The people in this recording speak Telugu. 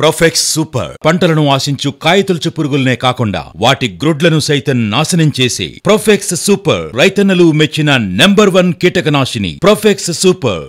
ప్రొఫెక్స్ సూపర్ పంటలను ఆశించు కాయతులుచు పురుగులనే కాకుండా వాటి గ్రుడ్లను సైతం నాశనం చేసి ప్రొఫెక్స్ సూపర్ రైతన్నలు మెచ్చిన నెంబర్ వన్ కీటకనాశిని ప్రొఫెక్స్ సూపర్